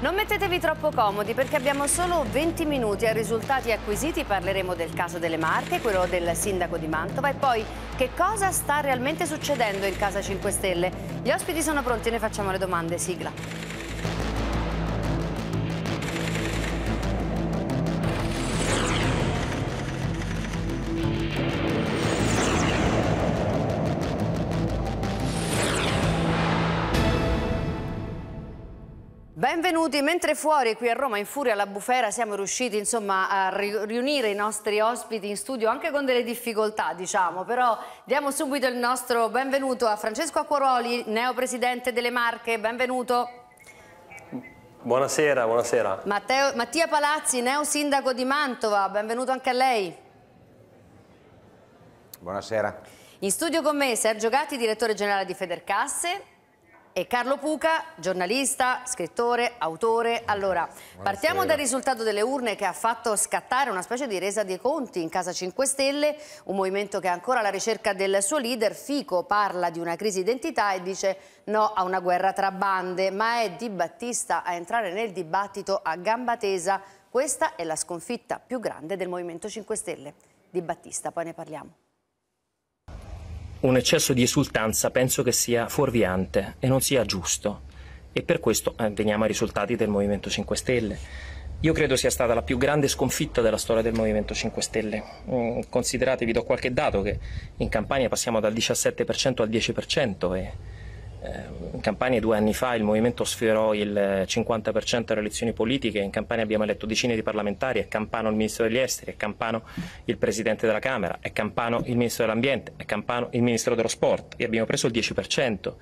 Non mettetevi troppo comodi perché abbiamo solo 20 minuti a risultati acquisiti, parleremo del caso delle Marche, quello del sindaco di Mantova e poi che cosa sta realmente succedendo in Casa 5 Stelle. Gli ospiti sono pronti, noi facciamo le domande, sigla. Benvenuti, mentre fuori qui a Roma in furia alla bufera siamo riusciti insomma, a riunire i nostri ospiti in studio anche con delle difficoltà diciamo, però diamo subito il nostro benvenuto a Francesco Acquaroli, neo presidente delle Marche, benvenuto. Buonasera, buonasera. Matteo, Mattia Palazzi, neo sindaco di Mantova, benvenuto anche a lei. Buonasera. In studio con me Sergio Gatti, direttore generale di Federcasse e Carlo Puca, giornalista, scrittore, autore. Allora, Buonasera. partiamo dal risultato delle urne che ha fatto scattare una specie di resa dei conti in Casa 5 Stelle, un movimento che è ancora alla ricerca del suo leader. Fico parla di una crisi identità e dice no a una guerra tra bande, ma è Di Battista a entrare nel dibattito a gamba tesa. Questa è la sconfitta più grande del Movimento 5 Stelle. Di Battista, poi ne parliamo un eccesso di esultanza penso che sia fuorviante e non sia giusto. E per questo eh, veniamo ai risultati del Movimento 5 Stelle. Io credo sia stata la più grande sconfitta della storia del Movimento 5 Stelle. Mm, consideratevi, do qualche dato, che in Campania passiamo dal 17% al 10% e eh, in Campania due anni fa il movimento sfiorò il 50% delle elezioni politiche, in Campania abbiamo eletto decine di parlamentari, è Campano il Ministro degli Esteri, è Campano il Presidente della Camera, è Campano il Ministro dell'Ambiente, è Campano il Ministro dello Sport e abbiamo preso il 10%.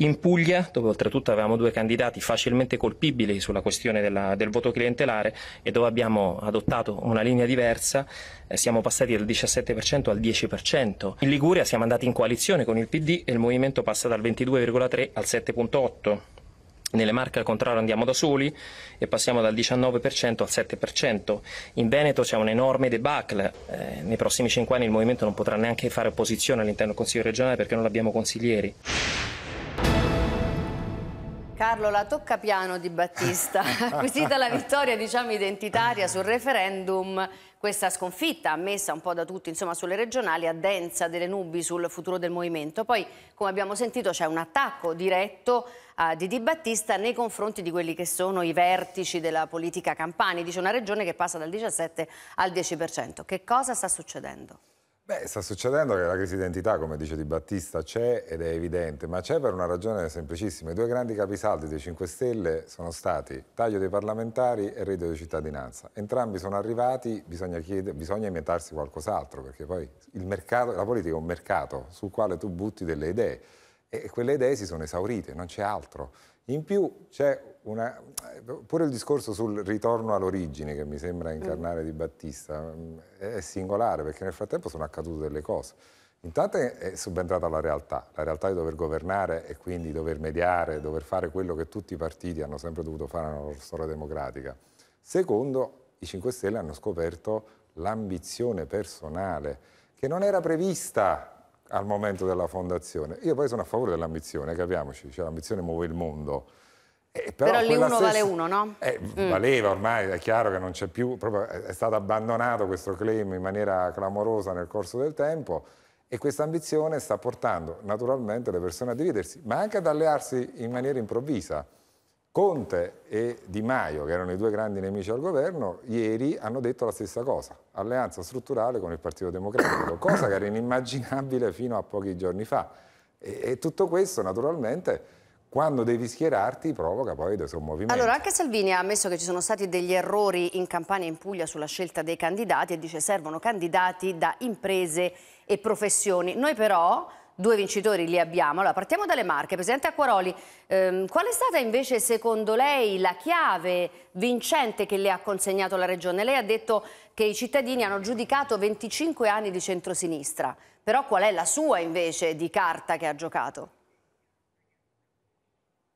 In Puglia, dove oltretutto avevamo due candidati facilmente colpibili sulla questione della, del voto clientelare e dove abbiamo adottato una linea diversa, eh, siamo passati dal 17% al 10%. In Liguria siamo andati in coalizione con il PD e il movimento passa dal 22,3 al 7,8%. Nelle Marche al contrario andiamo da soli e passiamo dal 19% al 7%. In Veneto c'è un enorme debacle. Eh, nei prossimi 5 anni il movimento non potrà neanche fare opposizione all'interno del Consiglio regionale perché non abbiamo consiglieri. Carlo, la tocca piano di Battista. Acquisita la vittoria, diciamo, identitaria sul referendum, questa sconfitta ammessa un po' da tutti, insomma, sulle regionali, addensa delle nubi sul futuro del movimento. Poi, come abbiamo sentito, c'è un attacco diretto uh, di Di Battista nei confronti di quelli che sono i vertici della politica Campani. Dice una regione che passa dal 17 al 10%. Che cosa sta succedendo? Beh, sta succedendo che la crisi di identità, come dice Di Battista, c'è ed è evidente, ma c'è per una ragione semplicissima. I due grandi capisaldi dei 5 Stelle sono stati taglio dei parlamentari e reddito di cittadinanza. Entrambi sono arrivati, bisogna, chiedere, bisogna inventarsi qualcos'altro, perché poi mercato, la politica è un mercato sul quale tu butti delle idee e quelle idee si sono esaurite, non c'è altro. In più c'è una, pure il discorso sul ritorno all'origine che mi sembra mm. incarnare Di Battista mm, è singolare perché nel frattempo sono accadute delle cose. Intanto è subentrata la realtà, la realtà di dover governare e quindi dover mediare, dover fare quello che tutti i partiti hanno sempre dovuto fare nella loro storia democratica. Secondo, i 5 Stelle hanno scoperto l'ambizione personale che non era prevista al momento della fondazione. Io poi sono a favore dell'ambizione, capiamoci, cioè l'ambizione muove il mondo. Eh, però, però lì uno stessa... vale uno, no? Eh, mm. Valeva ormai, è chiaro che non c'è più, proprio è stato abbandonato questo claim in maniera clamorosa nel corso del tempo e questa ambizione sta portando naturalmente le persone a dividersi, ma anche ad allearsi in maniera improvvisa. Conte e Di Maio, che erano i due grandi nemici al governo, ieri hanno detto la stessa cosa, alleanza strutturale con il Partito Democratico, cosa che era inimmaginabile fino a pochi giorni fa. E, e tutto questo naturalmente quando devi schierarti provoca poi dei sommovimenti. Allora anche Salvini ha ammesso che ci sono stati degli errori in Campania e in Puglia sulla scelta dei candidati e dice servono candidati da imprese e professioni. Noi però due vincitori li abbiamo. Allora, partiamo dalle Marche. Presidente Acquaroli, ehm, qual è stata invece secondo lei la chiave vincente che le ha consegnato la Regione? Lei ha detto che i cittadini hanno giudicato 25 anni di centrosinistra, però qual è la sua invece di carta che ha giocato?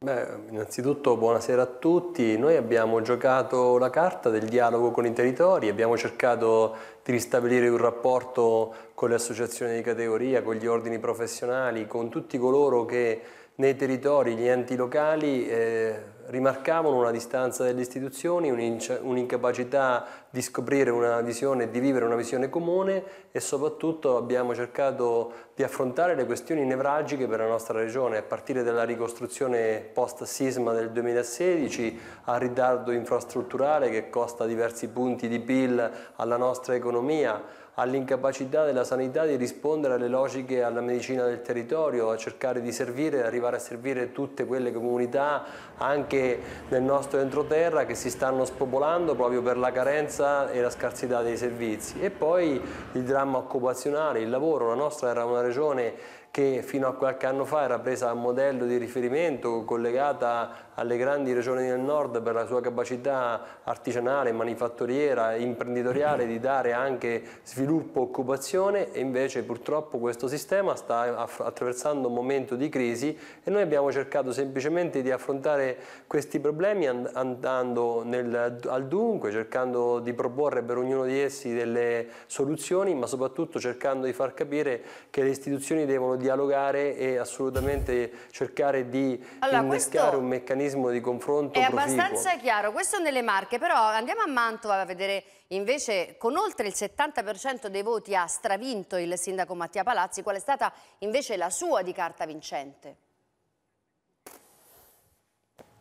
Beh, innanzitutto buonasera a tutti. Noi abbiamo giocato la carta del dialogo con i territori, abbiamo cercato di ristabilire un rapporto con le associazioni di categoria, con gli ordini professionali, con tutti coloro che nei territori gli enti locali eh, rimarcavano una distanza delle istituzioni, un'incapacità di scoprire una visione, di vivere una visione comune e soprattutto abbiamo cercato di affrontare le questioni nevralgiche per la nostra regione, a partire dalla ricostruzione post-sisma del 2016 al ritardo infrastrutturale che costa diversi punti di PIL alla nostra economia, all'incapacità della sanità di rispondere alle logiche alla medicina del territorio, a cercare di servire, arrivare a servire tutte quelle comunità anche nel nostro entroterra che si stanno spopolando proprio per la carenza e la scarsità dei servizi. E poi il dramma occupazionale, il lavoro, la nostra era una regione che fino a qualche anno fa era presa a modello di riferimento, collegata alle grandi regioni del nord per la sua capacità artigianale, manifatturiera, imprenditoriale di dare anche sviluppo, occupazione e invece purtroppo questo sistema sta attraversando un momento di crisi e noi abbiamo cercato semplicemente di affrontare questi problemi andando nel, al dunque, cercando di proporre per ognuno di essi delle soluzioni ma soprattutto cercando di far capire che le istituzioni devono dialogare e assolutamente cercare di allora, innescare un meccanismo di confronto È proficuo. abbastanza chiaro, questo nelle marche, però andiamo a Mantova a vedere invece con oltre il 70% dei voti ha stravinto il sindaco Mattia Palazzi, qual è stata invece la sua di carta vincente?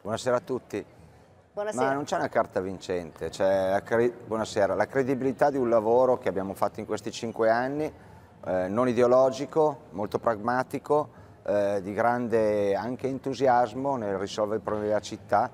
Buonasera a tutti. Buonasera. Ma non c'è una carta vincente, cioè la, cre... la credibilità di un lavoro che abbiamo fatto in questi cinque anni eh, non ideologico, molto pragmatico, eh, di grande anche entusiasmo nel risolvere i problemi della città,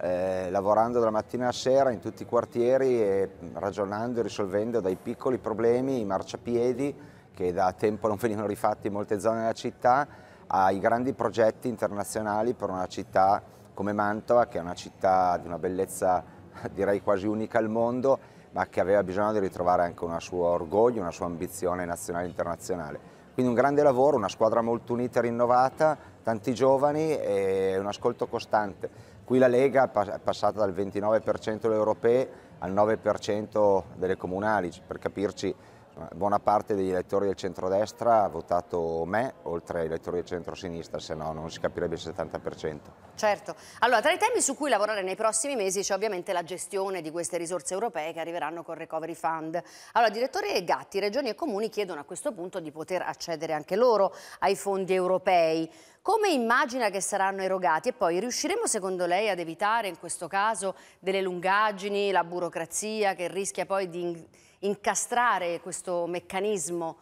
eh, lavorando dalla mattina alla sera in tutti i quartieri e ragionando e risolvendo dai piccoli problemi, i marciapiedi che da tempo non venivano rifatti in molte zone della città, ai grandi progetti internazionali per una città come Mantova, che è una città di una bellezza direi quasi unica al mondo ma che aveva bisogno di ritrovare anche un suo orgoglio, una sua ambizione nazionale e internazionale. Quindi un grande lavoro, una squadra molto unita e rinnovata, tanti giovani e un ascolto costante. Qui la Lega è passata dal 29% delle europee al 9% delle comunali, per capirci buona parte degli elettori del centrodestra ha votato me, oltre agli elettori del centro-sinistra, se no non si capirebbe il 70%. Certo. Allora, tra i temi su cui lavorare nei prossimi mesi c'è ovviamente la gestione di queste risorse europee che arriveranno col Recovery Fund. Allora, direttore Gatti, regioni e comuni chiedono a questo punto di poter accedere anche loro ai fondi europei. Come immagina che saranno erogati? E poi riusciremo secondo lei ad evitare in questo caso delle lungaggini, la burocrazia che rischia poi di incastrare questo meccanismo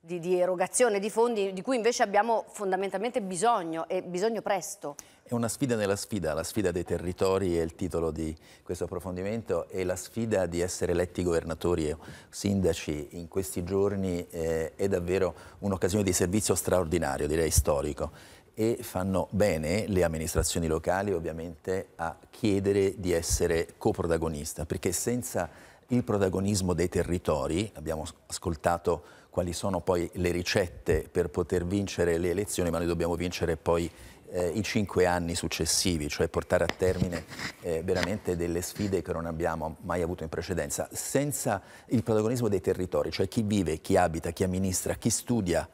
di, di, erogazione di fondi di cui invece abbiamo fondamentalmente bisogno e bisogno presto. È una sfida nella sfida, la sfida dei territori è il titolo di questo approfondimento e la sfida di essere eletti governatori e sindaci in questi giorni eh, è davvero un'occasione di servizio straordinario, direi storico e fanno bene le amministrazioni locali ovviamente a chiedere di essere coprotagonista perché senza il protagonismo dei territori, abbiamo ascoltato quali sono poi le ricette per poter vincere le elezioni, ma noi dobbiamo vincere poi eh, i cinque anni successivi, cioè portare a termine eh, veramente delle sfide che non abbiamo mai avuto in precedenza, senza il protagonismo dei territori, cioè chi vive, chi abita, chi amministra, chi studia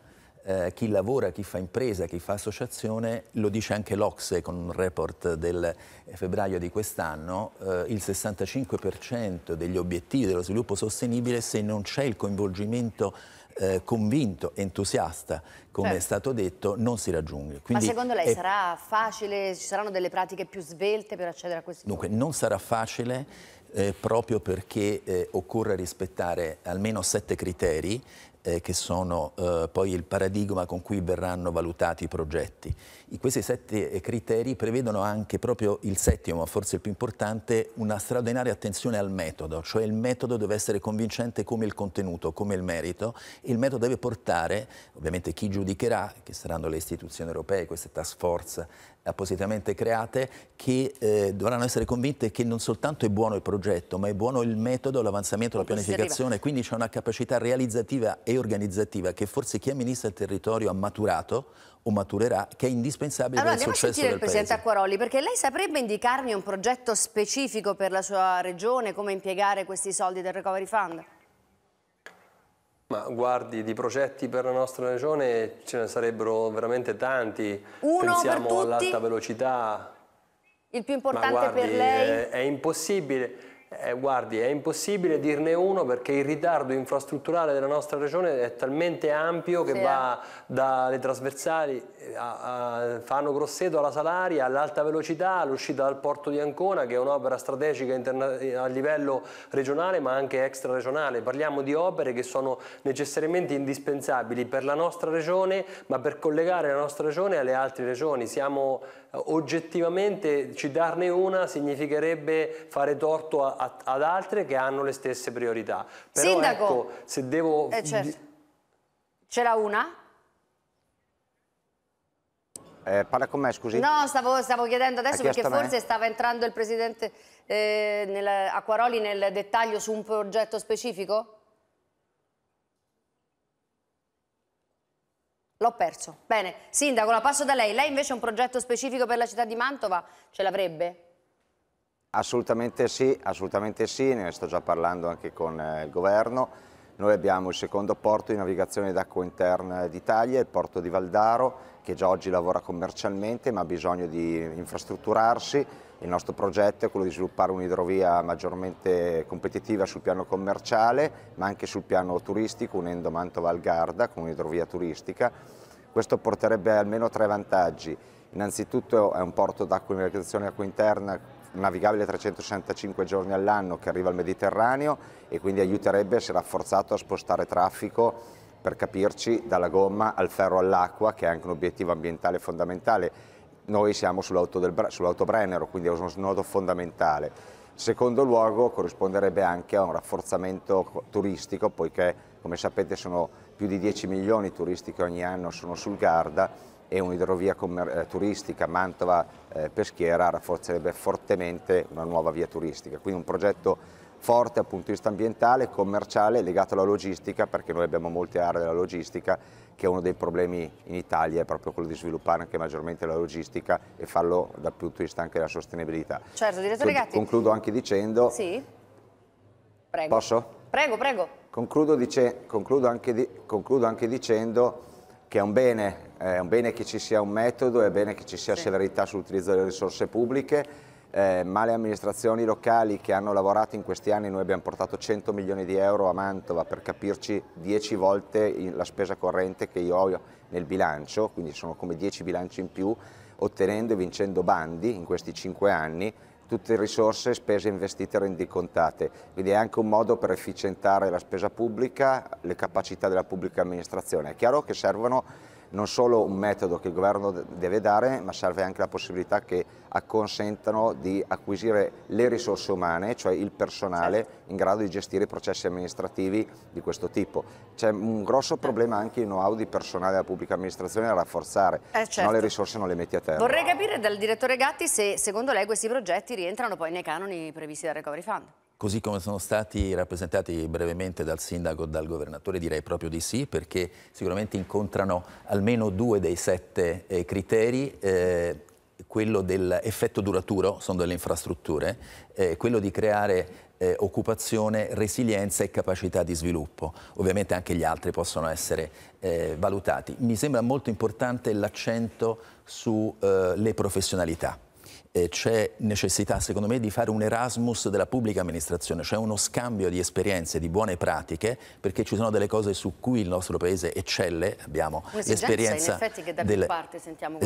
eh, chi lavora, chi fa impresa, chi fa associazione, lo dice anche l'Ocse con un report del eh, febbraio di quest'anno, eh, il 65% degli obiettivi dello sviluppo sostenibile se non c'è il coinvolgimento eh, convinto, entusiasta, come certo. è stato detto, non si raggiunge. Quindi Ma secondo lei è... sarà facile, ci saranno delle pratiche più svelte per accedere a questo? Dunque, non sarà facile eh, proprio perché eh, occorre rispettare almeno sette criteri eh, che sono eh, poi il paradigma con cui verranno valutati i progetti. I, questi sette eh, criteri prevedono anche proprio il settimo, ma forse il più importante, una straordinaria attenzione al metodo, cioè il metodo deve essere convincente come il contenuto, come il merito, e il metodo deve portare, ovviamente chi giudicherà, che saranno le istituzioni europee, queste task force appositamente create, che eh, dovranno essere convinte che non soltanto è buono il progetto, ma è buono il metodo, l'avanzamento, la pianificazione, quindi c'è una capacità realizzativa e organizzativa che forse chi amministra il territorio ha maturato o maturerà, che è indispensabile allora, per il successo del Paese. Allora Presidente Acquaroli, perché lei saprebbe indicarmi un progetto specifico per la sua regione, come impiegare questi soldi del Recovery Fund? Ma guardi, di progetti per la nostra regione ce ne sarebbero veramente tanti. Uno Pensiamo all'alta velocità. Il più importante guardi, per lei? è, è impossibile. Eh, guardi, è impossibile dirne uno perché il ritardo infrastrutturale della nostra regione è talmente ampio che sì, va eh. dalle trasversali a, a Fano Grosseto alla Salaria, all'alta velocità, all'uscita dal porto di Ancona che è un'opera strategica a livello regionale ma anche extra regionale. Parliamo di opere che sono necessariamente indispensabili per la nostra regione ma per collegare la nostra regione alle altre regioni. Siamo eh, oggettivamente, citarne una significherebbe fare torto a a, ad altre che hanno le stesse priorità. Però, Sindaco, ecco, se devo... Eh certo. Ce l'ha una? Eh, parla con me, scusi. No, stavo, stavo chiedendo adesso perché forse stava entrando il presidente eh, Acquaroli nel dettaglio su un progetto specifico? L'ho perso. Bene, Sindaco, la passo da lei. Lei invece un progetto specifico per la città di Mantova ce l'avrebbe? Assolutamente sì, assolutamente sì, ne sto già parlando anche con eh, il governo. Noi abbiamo il secondo porto di navigazione d'acqua interna d'Italia, il porto di Valdaro, che già oggi lavora commercialmente ma ha bisogno di infrastrutturarsi. Il nostro progetto è quello di sviluppare un'idrovia maggiormente competitiva sul piano commerciale ma anche sul piano turistico, unendo Mantova al Garda con un'idrovia turistica. Questo porterebbe almeno tre vantaggi. Innanzitutto è un porto d'acqua in realizzazione acqua interna navigabile 365 giorni all'anno che arriva al Mediterraneo e quindi aiuterebbe a essere rafforzato a spostare traffico per capirci dalla gomma al ferro all'acqua che è anche un obiettivo ambientale fondamentale. Noi siamo sull'auto Brennero quindi è uno snodo fondamentale. Secondo luogo corrisponderebbe anche a un rafforzamento turistico poiché come sapete sono più di 10 milioni di turisti che ogni anno sono sul Garda e un'idrovia eh, turistica Mantova-Peschiera eh, rafforzerebbe fortemente una nuova via turistica. Quindi un progetto forte dal punto di vista ambientale, commerciale, legato alla logistica, perché noi abbiamo molte aree della logistica, che è uno dei problemi in Italia, è proprio quello di sviluppare anche maggiormente la logistica e farlo dal punto di vista anche della sostenibilità. Certo, direttore Gatti. Concludo anche dicendo... Sì? Prego. Posso? Prego, prego. Concludo, dice, concludo, anche, di, concludo anche dicendo che è un bene, è un bene che ci sia un metodo, è bene che ci sia sì. severità sull'utilizzo delle risorse pubbliche, eh, ma le amministrazioni locali che hanno lavorato in questi anni, noi abbiamo portato 100 milioni di euro a Mantova per capirci 10 volte la spesa corrente che io ho nel bilancio, quindi sono come 10 bilanci in più, ottenendo e vincendo bandi in questi 5 anni tutte le risorse, spese investite e rendicontate, quindi è anche un modo per efficientare la spesa pubblica, le capacità della pubblica amministrazione. È chiaro che servono non solo un metodo che il governo deve dare, ma serve anche la possibilità che acconsentano di acquisire le risorse umane, cioè il personale certo. in grado di gestire i processi amministrativi di questo tipo. C'è un grosso problema anche in know-how di personale della pubblica amministrazione da rafforzare, eh certo. se no le certo. risorse non le metti a terra. Vorrei capire dal direttore Gatti se secondo lei questi progetti rientrano poi nei canoni previsti dal Recovery Fund così come sono stati rappresentati brevemente dal sindaco e dal governatore, direi proprio di sì, perché sicuramente incontrano almeno due dei sette eh, criteri. Eh, quello dell'effetto duraturo, sono delle infrastrutture, eh, quello di creare eh, occupazione, resilienza e capacità di sviluppo. Ovviamente anche gli altri possono essere eh, valutati. Mi sembra molto importante l'accento sulle eh, professionalità c'è necessità, secondo me, di fare un Erasmus della pubblica amministrazione, cioè uno scambio di esperienze, di buone pratiche, perché ci sono delle cose su cui il nostro Paese eccelle, abbiamo l'esperienza del,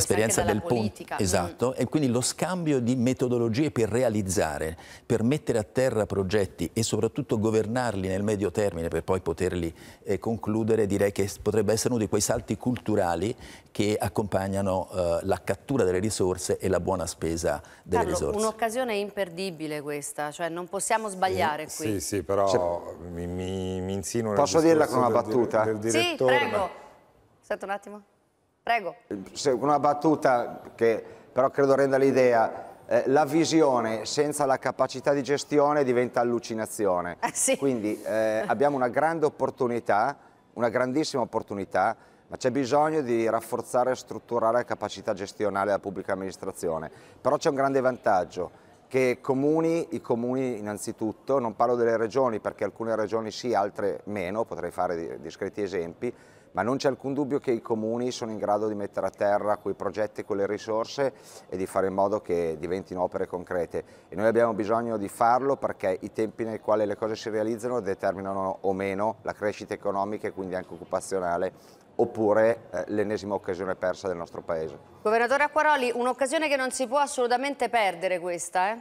questa, del politica. Mm. Esatto, mm. e quindi lo scambio di metodologie per realizzare, per mettere a terra progetti e soprattutto governarli nel medio termine per poi poterli eh, concludere, direi che potrebbe essere uno di quei salti culturali che accompagnano eh, la cattura delle risorse e la buona spesa della, delle Carlo, risorse. un'occasione imperdibile questa, cioè non possiamo sbagliare eh, qui. Sì, sì, però cioè, mi, mi, mi insinuo... Posso dirla con una battuta? Del, del sì, prego. Aspetta un attimo. Prego. Cioè, una battuta che però credo renda l'idea. Eh, la visione senza la capacità di gestione diventa allucinazione. Ah, sì. Quindi eh, abbiamo una grande opportunità, una grandissima opportunità ma c'è bisogno di rafforzare e strutturare la capacità gestionale della pubblica amministrazione. Però c'è un grande vantaggio che comuni, i comuni innanzitutto, non parlo delle regioni perché alcune regioni sì, altre meno, potrei fare discreti esempi, ma non c'è alcun dubbio che i comuni sono in grado di mettere a terra quei progetti, quelle risorse e di fare in modo che diventino opere concrete e noi abbiamo bisogno di farlo perché i tempi nei quali le cose si realizzano determinano o meno la crescita economica e quindi anche occupazionale oppure eh, l'ennesima occasione persa del nostro Paese. Governatore Acquaroli, un'occasione che non si può assolutamente perdere questa, eh?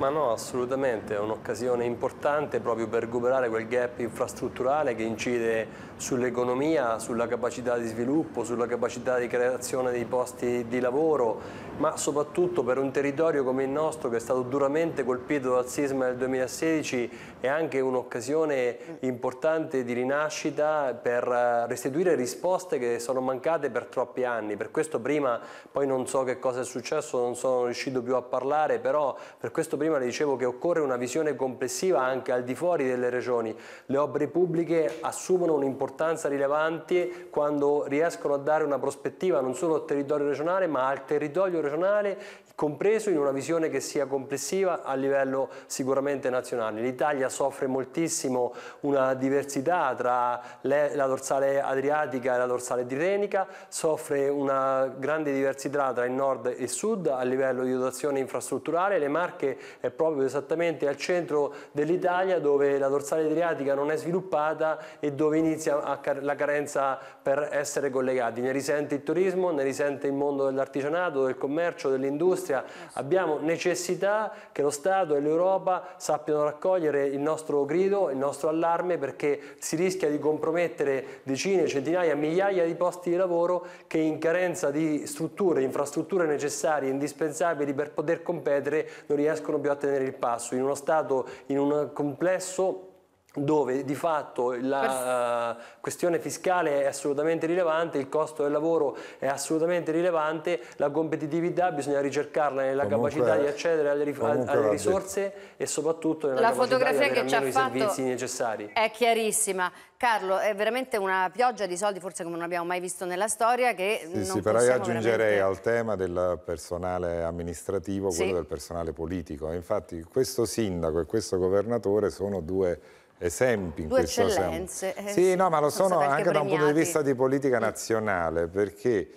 Ma no, assolutamente, è un'occasione importante proprio per recuperare quel gap infrastrutturale che incide sull'economia, sulla capacità di sviluppo, sulla capacità di creazione dei posti di lavoro, ma soprattutto per un territorio come il nostro che è stato duramente colpito dal sisma del 2016 è anche un'occasione importante di rinascita per eh, restituire risposte che sono mancate per troppi anni. Per questo prima, poi non so che cosa è successo, non sono riuscito più a parlare, però per questo prima prima le dicevo che occorre una visione complessiva anche al di fuori delle regioni. Le opere pubbliche assumono un'importanza rilevante quando riescono a dare una prospettiva non solo al territorio regionale ma al territorio regionale compreso in una visione che sia complessiva a livello sicuramente nazionale. L'Italia soffre moltissimo una diversità tra le, la dorsale adriatica e la dorsale tirrenica, soffre una grande diversità tra il nord e il sud a livello di dotazione infrastrutturale, le Marche è proprio esattamente al centro dell'Italia dove la dorsale adriatica non è sviluppata e dove inizia la carenza per essere collegati. Ne risente il turismo, ne risente il mondo dell'artigianato, del commercio, dell'industria, Russia. Abbiamo necessità che lo Stato e l'Europa sappiano raccogliere il nostro grido, il nostro allarme perché si rischia di compromettere decine, centinaia, migliaia di posti di lavoro che in carenza di strutture, infrastrutture necessarie, indispensabili per poter competere non riescono più a tenere il passo in uno Stato, in un complesso dove di fatto la eh, questione fiscale è assolutamente rilevante, il costo del lavoro è assolutamente rilevante, la competitività bisogna ricercarla nella comunque, capacità di accedere alle, alle risorse e soprattutto nella la fotografia che ci ha i servizi necessari. È chiarissima. Carlo, è veramente una pioggia di soldi, forse come non abbiamo mai visto nella storia. Che sì, sì però io aggiungerei veramente... al tema del personale amministrativo quello sì. del personale politico. Infatti questo sindaco e questo governatore sono due esempi in Due questo senso. Eh, sì, sì, no, ma lo sono anche premiati. da un punto di vista di politica mm. nazionale, perché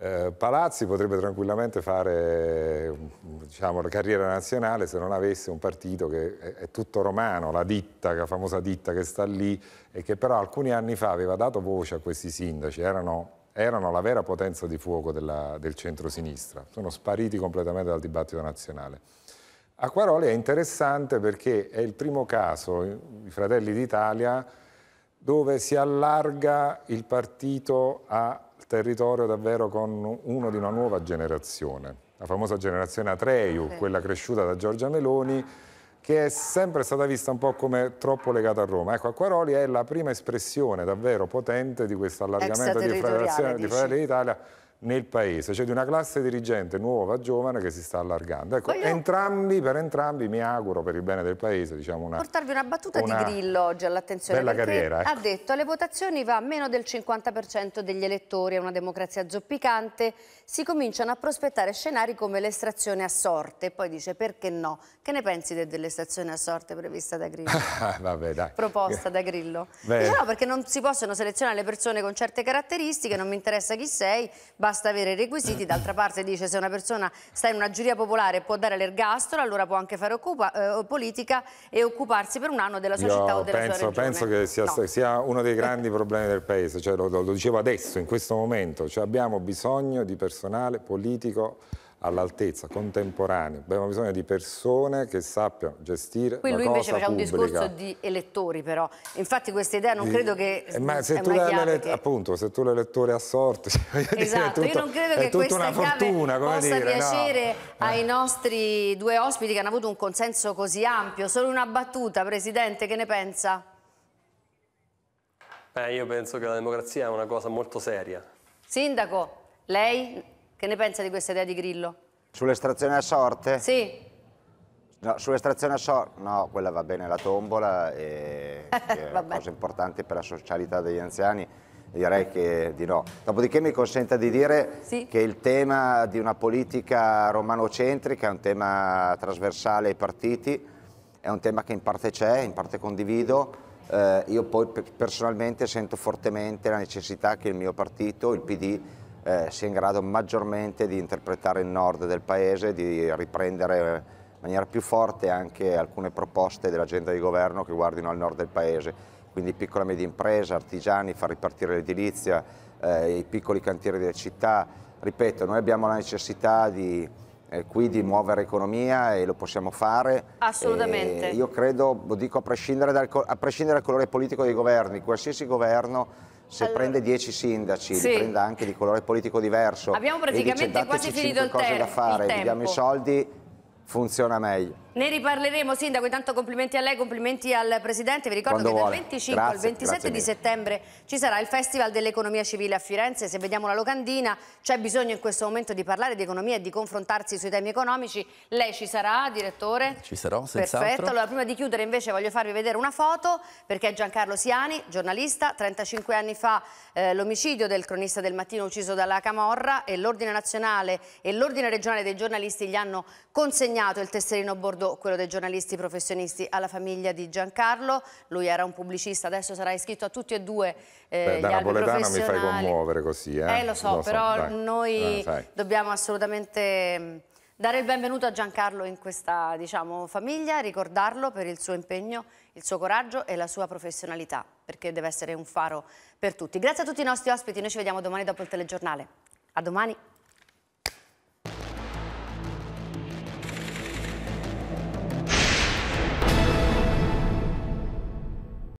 eh, Palazzi potrebbe tranquillamente fare mm, diciamo, la carriera nazionale se non avesse un partito che è, è tutto romano, la ditta, la famosa ditta che sta lì e che però alcuni anni fa aveva dato voce a questi sindaci, erano erano la vera potenza di fuoco della, del centro-sinistra, sono spariti completamente dal dibattito nazionale. Acquaroli è interessante perché è il primo caso, i Fratelli d'Italia, dove si allarga il partito al territorio davvero con uno di una nuova generazione, la famosa generazione Atreiu, quella cresciuta da Giorgia Meloni, che è sempre stata vista un po' come troppo legata a Roma. Ecco, Acquaroli è la prima espressione davvero potente di questo allargamento di Fratelli d'Italia nel paese, cioè di una classe dirigente nuova, giovane che si sta allargando. Ecco, Voglio... entrambi, per entrambi mi auguro per il bene del paese, diciamo una Portarvi una battuta una... di Grillo oggi all'attenzione Bella carriera, ecco. ha detto alle votazioni va meno del 50% degli elettori, è una democrazia zoppicante, si cominciano a prospettare scenari come l'estrazione a sorte, poi dice perché no? Che ne pensi dell'estrazione a sorte prevista da Grillo? Vabbè, dai. Proposta da Grillo. Beh. Dice no, perché non si possono selezionare le persone con certe caratteristiche, non mi interessa chi sei, va basta avere i requisiti. D'altra parte dice se una persona sta in una giuria popolare e può dare l'ergastolo, allora può anche fare occupa, eh, politica e occuparsi per un anno della sua Io città o della penso, sua regione. Penso che sia, no. sia, uno dei grandi problemi del Paese, cioè, lo, lo, dicevo adesso, in questo momento, cioè, abbiamo bisogno di personale politico all'altezza, contemporaneo. Abbiamo bisogno di persone che sappiano gestire Qui lui invece faceva un discorso di elettori però. Infatti questa idea non di... credo che eh, Ma se tu l'elettore che... appunto, se tu l'elettore a sorte, cioè, esatto, dire, tutto, io non credo che questa fortuna, possa dire, piacere no. Eh. ai nostri due ospiti che hanno avuto un consenso così ampio. Solo una battuta, presidente, che ne pensa? Beh, io penso che la democrazia è una cosa molto seria. Sindaco, lei che ne pensa di questa idea di Grillo? Sull'estrazione a sorte? Sì. No, sull'estrazione a sorte, no, quella va bene, la tombola e, e è cosa importante per la socialità degli anziani direi che di no. Dopodiché mi consenta di dire sì. che il tema di una politica romanocentrica è un tema trasversale ai partiti, è un tema che in parte c'è, in parte condivido. Eh, io poi personalmente sento fortemente la necessità che il mio partito, il PD, eh, sia in grado maggiormente di interpretare il nord del paese, di riprendere eh, in maniera più forte anche alcune proposte dell'agenda di governo che guardino al nord del paese, quindi piccola e media impresa, artigiani, far ripartire l'edilizia, eh, i piccoli cantieri delle città. Ripeto, noi abbiamo la necessità di, eh, qui di muovere economia e lo possiamo fare. Assolutamente. E io credo, lo dico a prescindere dal, a prescindere dal colore politico dei governi, qualsiasi governo se allora. prende 10 sindaci, sì. li prenda anche di colore politico diverso. Abbiamo Abbice, quasi finito il, il tempo. diamo i soldi funziona meglio. Ne riparleremo Sindaco, intanto complimenti a lei, complimenti al Presidente, vi ricordo Quando che vuole. dal 25 grazie, al 27 di settembre ci sarà il Festival dell'Economia Civile a Firenze, se vediamo la locandina c'è bisogno in questo momento di parlare di economia e di confrontarsi sui temi economici, lei ci sarà direttore? Ci sarò, senz'altro. Perfetto, allora prima di chiudere invece voglio farvi vedere una foto perché Giancarlo Siani, giornalista, 35 anni fa eh, l'omicidio del cronista del mattino ucciso dalla Camorra e l'Ordine Nazionale e l'Ordine Regionale dei giornalisti gli hanno consegnato consegnato il tesserino Bordeaux, quello dei giornalisti professionisti, alla famiglia di Giancarlo. Lui era un pubblicista, adesso sarà iscritto a tutti e due eh, Beh, gli da albi mi fai commuovere così. Eh, eh lo so, lo però so, noi eh, dobbiamo assolutamente mm, dare il benvenuto a Giancarlo in questa diciamo, famiglia, ricordarlo per il suo impegno, il suo coraggio e la sua professionalità, perché deve essere un faro per tutti. Grazie a tutti i nostri ospiti, noi ci vediamo domani dopo il telegiornale. A domani!